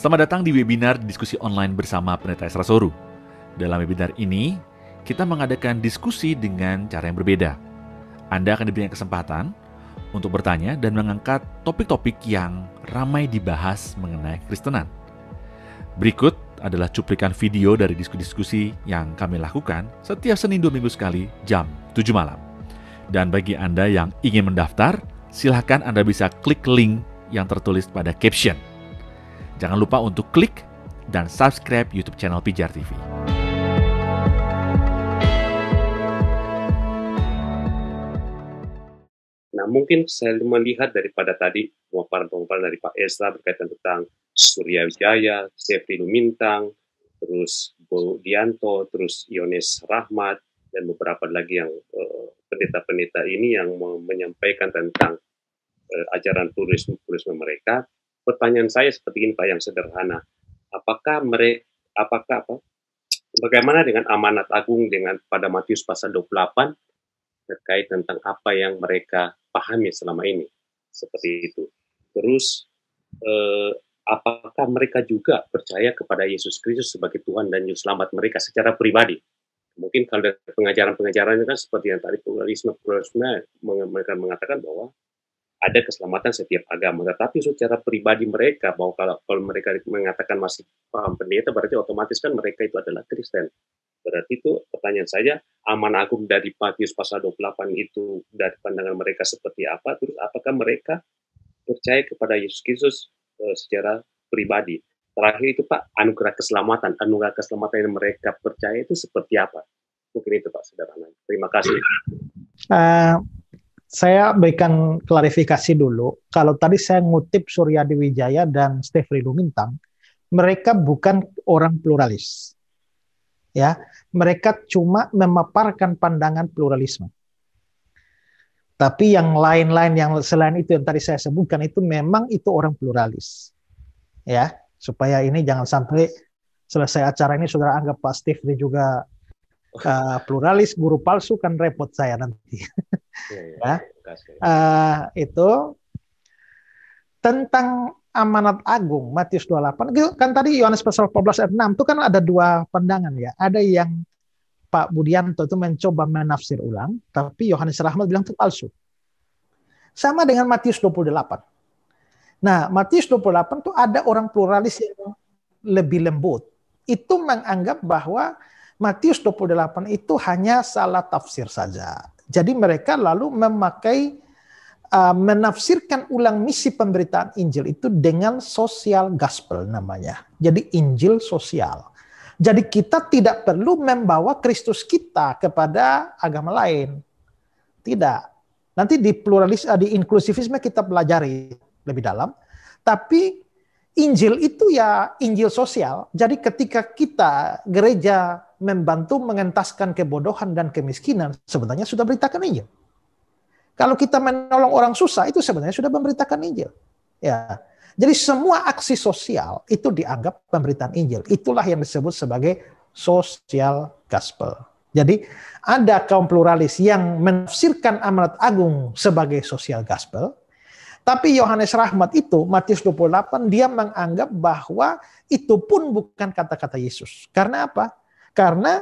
Selamat datang di webinar diskusi online bersama Pendeta Esra Soru. Dalam webinar ini, kita mengadakan diskusi dengan cara yang berbeda. Anda akan diberikan kesempatan untuk bertanya dan mengangkat topik-topik yang ramai dibahas mengenai Kristenan. Berikut adalah cuplikan video dari diskusi-diskusi yang kami lakukan setiap Senin dua minggu sekali jam 7 malam. Dan bagi Anda yang ingin mendaftar, silahkan Anda bisa klik link yang tertulis pada caption. Jangan lupa untuk klik dan subscribe YouTube channel Pijar TV. Nah, mungkin saya melihat daripada tadi pemaparan-pemaparan dari Pak Esra berkaitan tentang Surya Wijaya, Sefri Lumintang, terus Bo Dianto, terus Yones Rahmat, dan beberapa lagi yang eh, pendeta-pendeta uh, ini yang menyampaikan tentang uh, ajaran turisme turisme mereka pertanyaan saya seperti ini Pak yang sederhana. Apakah mereka apakah apa? Bagaimana dengan amanat agung dengan pada Matius pasal 28 terkait tentang apa yang mereka pahami selama ini? Seperti itu. Terus eh, apakah mereka juga percaya kepada Yesus Kristus sebagai Tuhan dan Juru Selamat mereka secara pribadi? Mungkin kalau pengajaran-pengajaran kan seperti yang tadi pluralisme pluralisme mereka mengatakan bahwa ada keselamatan setiap agama. Tetapi secara pribadi mereka, bahwa kalau, kalau mereka mengatakan masih paham pendeta, berarti otomatis kan mereka itu adalah Kristen. Berarti itu pertanyaan saya, aman agung dari Matius pasal 28 itu dari pandangan mereka seperti apa, terus apakah mereka percaya kepada Yesus Kristus uh, secara pribadi. Terakhir itu Pak, anugerah keselamatan. Anugerah keselamatan yang mereka percaya itu seperti apa? Mungkin itu Pak sederhana. Terima kasih. Uh, saya berikan klarifikasi dulu. Kalau tadi saya ngutip Suryadi Wijaya dan Stefri Lumintang, mereka bukan orang pluralis. Ya, mereka cuma memaparkan pandangan pluralisme. Tapi yang lain-lain yang selain itu yang tadi saya sebutkan itu memang itu orang pluralis. Ya, supaya ini jangan sampai selesai acara ini saudara anggap Pak juga uh, pluralis guru palsu kan repot saya nanti. Iya, iya, ya, uh, itu tentang amanat agung Matius 28 kan tadi Yohanes pasal 14 ayat 6 itu kan ada dua pandangan ya ada yang Pak Budianto itu mencoba menafsir ulang tapi Yohanes Rahmat bilang itu palsu sama dengan Matius 28 nah Matius 28 itu ada orang pluralis yang lebih lembut itu menganggap bahwa Matius 28 itu hanya salah tafsir saja jadi mereka lalu memakai uh, menafsirkan ulang misi pemberitaan Injil itu dengan sosial gospel namanya. Jadi Injil sosial. Jadi kita tidak perlu membawa Kristus kita kepada agama lain. Tidak. Nanti di pluralis uh, di inklusivisme kita pelajari lebih dalam. Tapi Injil itu ya Injil sosial. Jadi ketika kita gereja membantu mengentaskan kebodohan dan kemiskinan, sebenarnya sudah beritakan Injil. Kalau kita menolong orang susah, itu sebenarnya sudah memberitakan Injil. Ya. Jadi semua aksi sosial itu dianggap pemberitaan Injil. Itulah yang disebut sebagai social gospel. Jadi ada kaum pluralis yang menafsirkan amanat agung sebagai social gospel, tapi Yohanes Rahmat itu, Matius 28, dia menganggap bahwa itu pun bukan kata-kata Yesus. Karena apa? Karena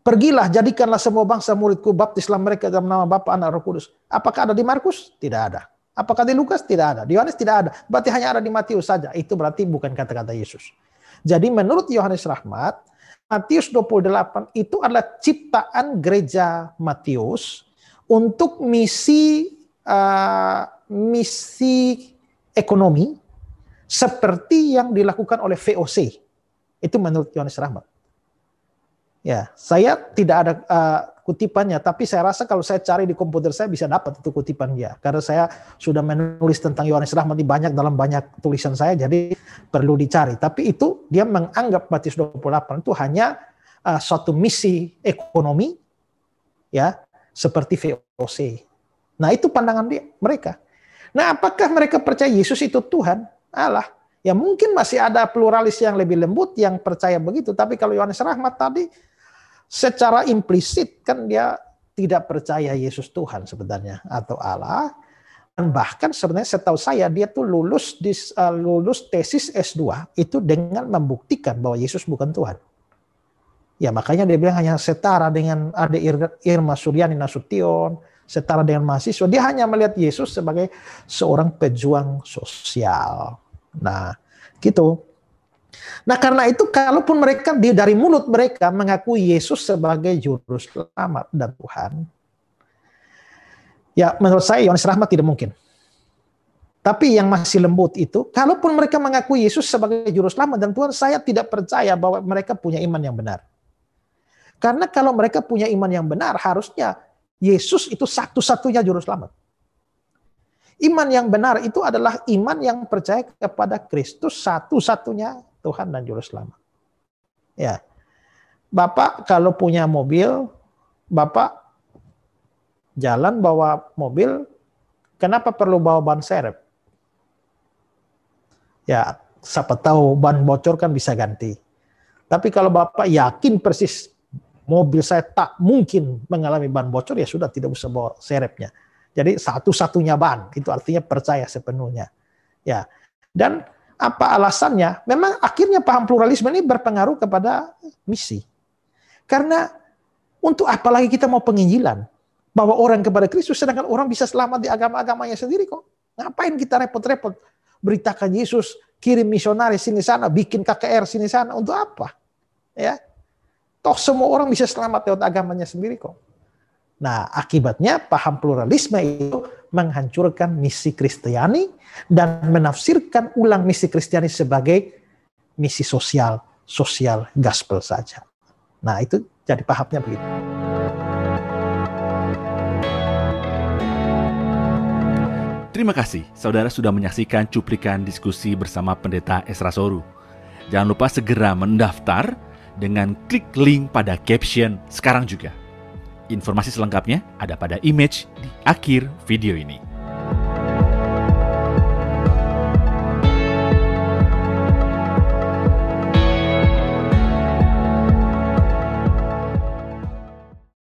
pergilah jadikanlah semua bangsa muridku baptislah mereka dalam nama Bapa Anak Roh Kudus. Apakah ada di Markus? Tidak ada. Apakah di Lukas? Tidak ada. Di Yohanes tidak ada. Berarti hanya ada di Matius saja. Itu berarti bukan kata-kata Yesus. Jadi menurut Yohanes Rahmat, Matius 28 itu adalah ciptaan gereja Matius untuk misi uh, misi ekonomi seperti yang dilakukan oleh VOC. Itu menurut Yohanes Rahmat. Ya, saya tidak ada uh, kutipannya, tapi saya rasa kalau saya cari di komputer saya bisa dapat itu kutipan dia. Karena saya sudah menulis tentang Yohanes Rahmat di banyak dalam banyak tulisan saya, jadi perlu dicari. Tapi itu dia menganggap Matius 28 itu hanya uh, suatu misi ekonomi, ya, seperti VOC. Nah itu pandangan dia, mereka. Nah apakah mereka percaya Yesus itu Tuhan, Allah? Ya mungkin masih ada pluralis yang lebih lembut yang percaya begitu. Tapi kalau Yohanes Rahmat tadi secara implisit kan dia tidak percaya Yesus Tuhan sebenarnya atau Allah dan bahkan sebenarnya setahu saya dia tuh lulus di, uh, lulus tesis S2 itu dengan membuktikan bahwa Yesus bukan Tuhan. Ya makanya dia bilang hanya setara dengan ada Irma Suryani Nasution, setara dengan mahasiswa. Dia hanya melihat Yesus sebagai seorang pejuang sosial. Nah, gitu. Nah karena itu kalaupun mereka dari mulut mereka mengakui Yesus sebagai juru selamat dan Tuhan, ya menurut saya Yohanes Rahmat tidak mungkin. Tapi yang masih lembut itu, kalaupun mereka mengakui Yesus sebagai juru selamat dan Tuhan, saya tidak percaya bahwa mereka punya iman yang benar. Karena kalau mereka punya iman yang benar, harusnya Yesus itu satu-satunya juru selamat. Iman yang benar itu adalah iman yang percaya kepada Kristus satu-satunya Tuhan dan Juru Selamat. Ya. Bapak kalau punya mobil, Bapak jalan bawa mobil, kenapa perlu bawa ban serep? Ya, siapa tahu ban bocor kan bisa ganti. Tapi kalau Bapak yakin persis mobil saya tak mungkin mengalami ban bocor, ya sudah tidak usah bawa serepnya. Jadi satu-satunya ban, itu artinya percaya sepenuhnya. Ya, dan apa alasannya? Memang akhirnya paham pluralisme ini berpengaruh kepada misi. Karena untuk apa lagi kita mau penginjilan? Bahwa orang kepada Kristus sedangkan orang bisa selamat di agama-agamanya sendiri kok. Ngapain kita repot-repot beritakan Yesus, kirim misionaris sini sana, bikin KKR sini sana untuk apa? Ya. Toh semua orang bisa selamat lewat agamanya sendiri kok. Nah, akibatnya paham pluralisme itu menghancurkan misi Kristiani dan menafsirkan ulang misi Kristiani sebagai misi sosial, sosial gospel saja. Nah, itu jadi pahamnya begitu. Terima kasih saudara sudah menyaksikan cuplikan diskusi bersama pendeta Esra Soru. Jangan lupa segera mendaftar dengan klik link pada caption sekarang juga. Informasi selengkapnya ada pada image di akhir video ini.